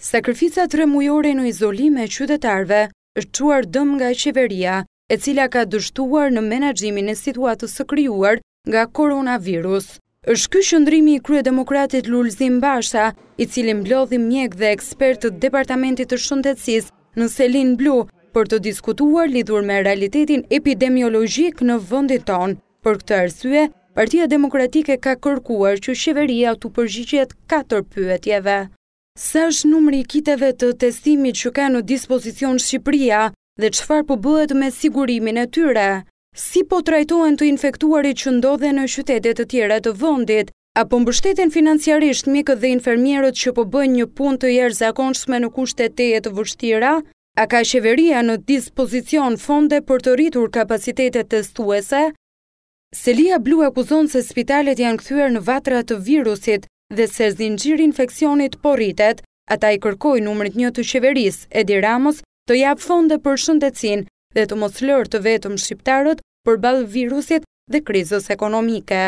Sakrifica tre në izolim e qytetarve është quar dëm nga qeveria, e cila ka dështuar në menajimin e situatës së kryuar nga koronavirus. është kështë shëndrimi i krye demokratit Lulzim Basha, i cilin blodhim mjek dhe ekspertët departamentit të shëndetsis në Selin Blu, për të diskutuar lidhur me realitetin epidemiologjik në vëndit tonë. Për këtë arsye, Partia Demokratike ka kërkuar që shqeveria të përgjigjet 4 pyetjeve. Sa është numri i kiteve të testimit që ka në dispozicion Shqipëria dhe qëfar po bëhet me sigurimin e tyre? Si po trajtohen të infektuarit që ndodhe në qytetet të tjera të vëndit, apo mbështetin financiarisht mikët dhe infermierët që po bëjnë një pun të jerë zakonshme në kushtet të jetë vështira, a ka qeveria në dispozicion fonde për të rritur kapacitetet testuese? Selia Blu akuzon se spitalet janë këthyër në vatra të virusit, dhe se zinëgjiri infekcionit po rritet, ata i kërkoj numërit një të qeveris, Edi Ramos, të japë fonde për shëndecin dhe të mos lërë të vetëm shqiptarët për balë virusit dhe krizës ekonomike.